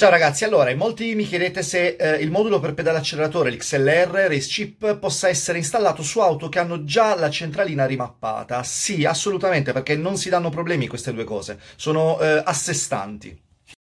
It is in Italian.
Ciao ragazzi, allora molti mi chiedete se eh, il modulo per pedale acceleratore, l'XLR Race Chip, possa essere installato su auto che hanno già la centralina rimappata. Sì, assolutamente, perché non si danno problemi queste due cose, sono eh, stanti.